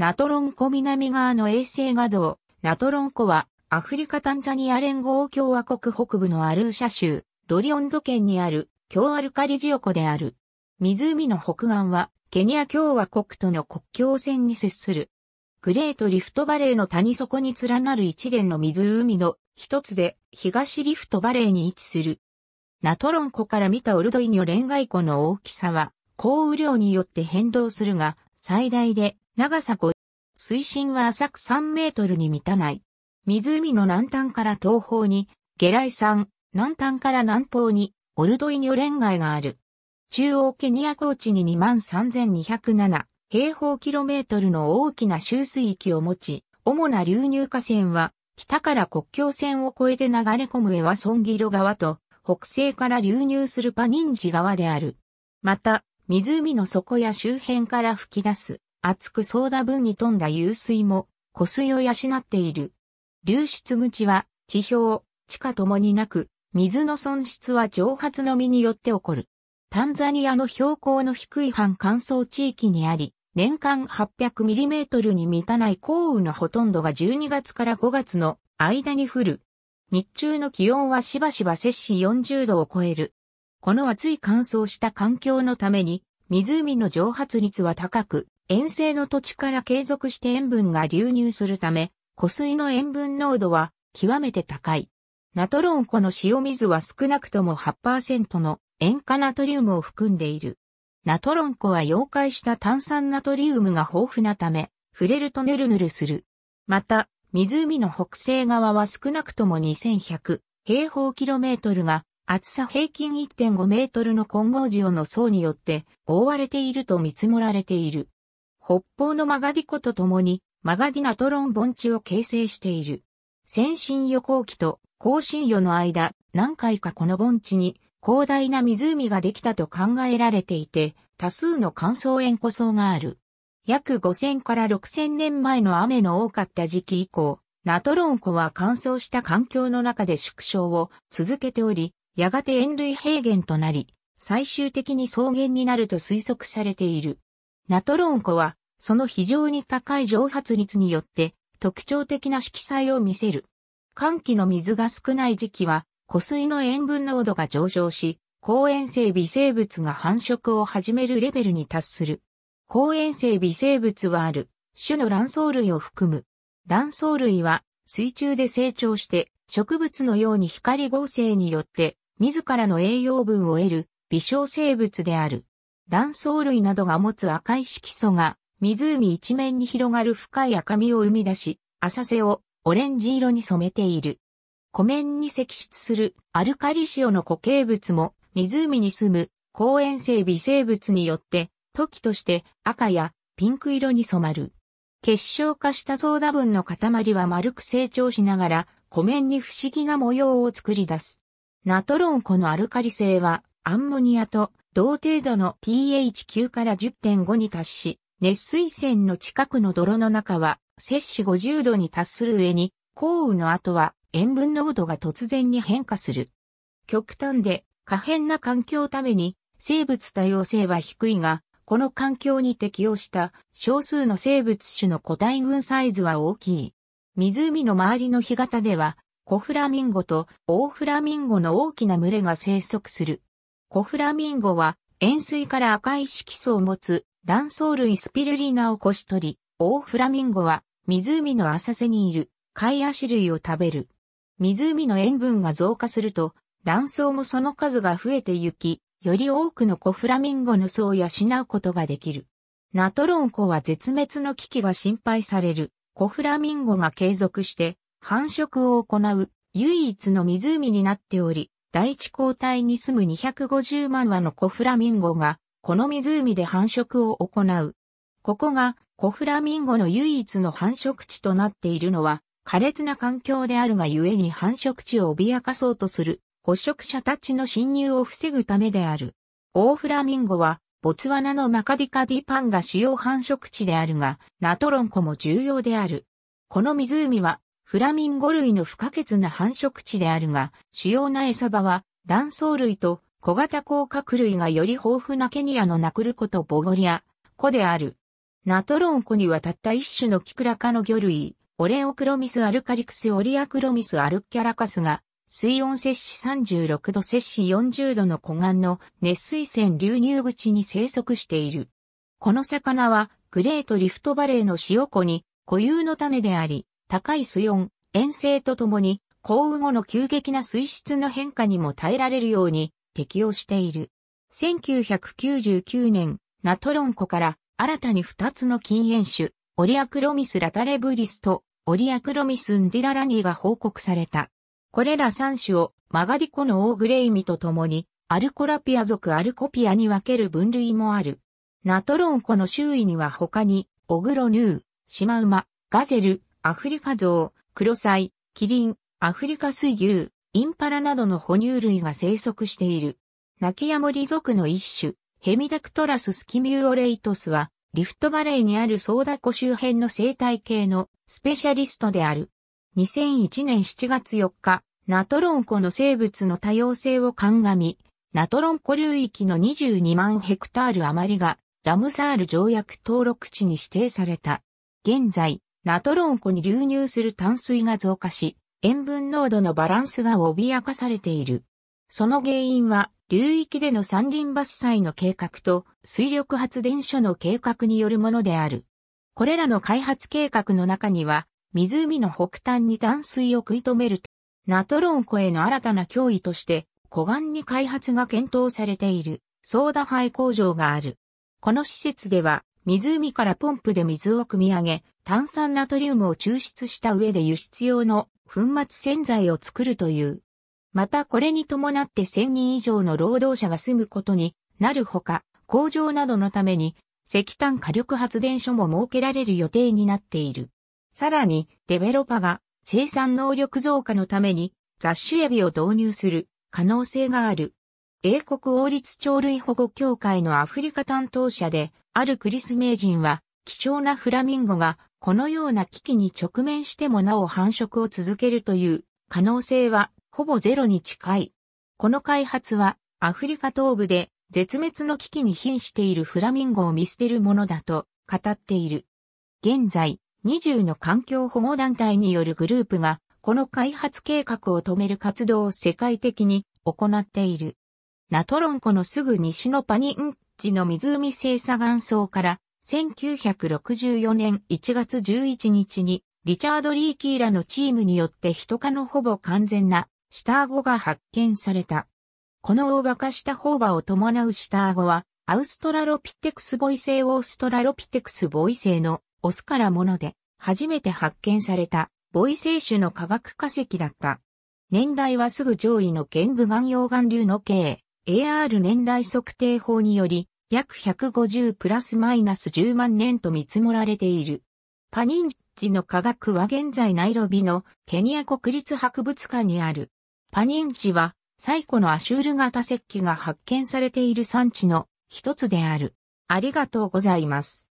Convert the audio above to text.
ナトロンコ南側の衛星画像。ナトロンコは、アフリカタンザニア連合共和国北部のアルーシャ州、ロリオンド県にある、京アルカリジオ湖である。湖の北岸は、ケニア共和国との国境線に接する。グレートリフトバレーの谷底に連なる一連の湖の一つで、東リフトバレーに位置する。ナトロン湖から見たオルドイニョ連外湖の大きさは、降雨量によって変動するが、最大で長さ5水深は浅く3メートルに満たない。湖の南端から東方に、下来山、南端から南方に、オルドイニョン街がある。中央ケニア高地に23,207平方キロメートルの大きな集水域を持ち、主な流入河川は、北から国境線を越えて流れ込むエワソンギロ川と、北西から流入するパニンジ川である。また、湖の底や周辺から吹き出す厚く相だ分に富んだ湧水も、湖水を養っている。流出口は、地表、地下ともになく、水の損失は蒸発のみによって起こる。タンザニアの標高の低い半乾燥地域にあり、年間8 0 0トルに満たない降雨のほとんどが12月から5月の間に降る。日中の気温はしばしば摂氏40度を超える。この暑い乾燥した環境のために、湖の蒸発率は高く、塩性の土地から継続して塩分が流入するため、湖水の塩分濃度は極めて高い。ナトロン湖の塩水は少なくとも8%の塩化ナトリウムを含んでいる。ナトロン湖は溶解した炭酸ナトリウムが豊富なため、触れるとヌルヌルする。また、湖の北西側は少なくとも2100平方キロメートルが厚さ平均1.5メートルの混合塩の層によって覆われていると見積もられている。北方のマガディ湖と共に、マガディナトロン盆地を形成している。先進予行期と後進予の間、何回かこの盆地に広大な湖ができたと考えられていて、多数の乾燥塩湖層がある。約5000から6000年前の雨の多かった時期以降、ナトロン湖は乾燥した環境の中で縮小を続けており、やがて塩類平原となり、最終的に草原になると推測されている。ナトロン湖はその非常に高い蒸発率によって特徴的な色彩を見せる。寒気の水が少ない時期は、湖水の塩分濃度が上昇し、抗塩性微生物が繁殖を始めるレベルに達する。抗塩性微生物はある、種の卵巣類を含む。卵巣類は水中で成長して植物のように光合成によって自らの栄養分を得る微小生物である。卵巣類などが持つ赤い色素が湖一面に広がる深い赤みを生み出し、浅瀬をオレンジ色に染めている。湖面に積出するアルカリ塩の固形物も湖に住む公園性微生物によって時として赤やピンク色に染まる。結晶化したソーダ分の塊は丸く成長しながら湖面に不思議な模様を作り出す。ナトロン湖のアルカリ性はアンモニアと同程度の pH9 から10.5に達し、熱水泉の近くの泥の中は、摂氏50度に達する上に、降雨の後は塩分濃度が突然に変化する。極端で可変な環境ために生物多様性は低いが、この環境に適応した少数の生物種の個体群サイズは大きい。湖の周りの干潟では、コフラミンゴとオオフラミンゴの大きな群れが生息する。コフラミンゴは塩水から赤い色素を持つ卵巣類スピルリナをこし取り、オオフラミンゴは湖の浅瀬にいる貝足類を食べる。湖の塩分が増加すると、卵巣もその数が増えてゆき、より多くの子フラミンゴの巣を養うことができる。ナトロンコは絶滅の危機が心配される。子フラミンゴが継続して繁殖を行う唯一の湖になっており、第一交代に住む250万羽の子フラミンゴがこの湖で繁殖を行う。ここがコフラミンゴの唯一の繁殖地となっているのは、苛烈な環境であるがゆえに繁殖地を脅かそうとする捕食者たちの侵入を防ぐためである。オーフラミンゴは、ボツワナのマカディカディパンが主要繁殖地であるが、ナトロンコも重要である。この湖は、フラミンゴ類の不可欠な繁殖地であるが、主要な餌場は、卵巣類と小型甲殻類がより豊富なケニアのナクルコとボゴリア、コである。ナトロンコにはたった一種のキクラ科の魚類、オレオクロミスアルカリクスオリアクロミスアルキャラカスが、水温摂氏36度摂氏40度の湖岸の熱水泉流入口に生息している。この魚は、グレートリフトバレーの塩湖に固有の種であり、高い水温、遠征とともに、降雨後の急激な水質の変化にも耐えられるように、適用している。1999年、ナトロン湖から新たに2つの禁煙種、オリアクロミスラタレブリスとオリアクロミスンディララニが報告された。これら3種をマガディコのオーグレイミと共にアルコラピア属アルコピアに分ける分類もある。ナトロン湖の周囲には他にオグロヌー、シマウマ、ガゼル、アフリカゾウ、クロサイ、キリン、アフリカ水牛、インパラなどの哺乳類が生息している。ナキヤモリ族の一種、ヘミダクトラススキミューオレイトスは、リフトバレーにあるソーダ湖周辺の生態系のスペシャリストである。2001年7月4日、ナトロン湖の生物の多様性を鑑み、ナトロン湖流域の22万ヘクタール余りが、ラムサール条約登録地に指定された。現在、ナトロン湖に流入する淡水が増加し、塩分濃度のバランスが脅かされている。その原因は、流域での山林伐採の計画と水力発電所の計画によるものである。これらの開発計画の中には、湖の北端に断水を食い止めるナトロン湖への新たな脅威として、湖岸に開発が検討されている、ソーダイ工場がある。この施設では、湖からポンプで水を汲み上げ、炭酸ナトリウムを抽出した上で輸出用の粉末洗剤を作るという。またこれに伴って1000人以上の労働者が住むことになるほか、工場などのために石炭火力発電所も設けられる予定になっている。さらに、デベロパが生産能力増加のために雑種エビを導入する可能性がある。英国王立鳥類保護協会のアフリカ担当者であるクリス名人は、貴重なフラミンゴがこのような危機に直面してもなお繁殖を続けるという可能性はほぼゼロに近い。この開発はアフリカ東部で絶滅の危機に瀕しているフラミンゴを見捨てるものだと語っている。現在、20の環境保護団体によるグループが、この開発計画を止める活動を世界的に行っている。ナトロン湖のすぐ西のパニンッジの湖生砂岩層から1964年1月11日に、リチャード・リーキーらのチームによって人科のほぼ完全な下顎が発見された。この大馬化した方馬を伴う下顎は、アウストラロピテクスボイ製オーストラロピテクスボイ製のオスからもので、初めて発見されたボイセ種の化学化石だった。年代はすぐ上位の玄武岩溶岩流の計 AR 年代測定法により約150プラスマイナス10万年と見積もられている。パニンジの科学は現在ナイロビのケニア国立博物館にある。パニンジは最古のアシュール型石器が発見されている産地の一つである。ありがとうございます。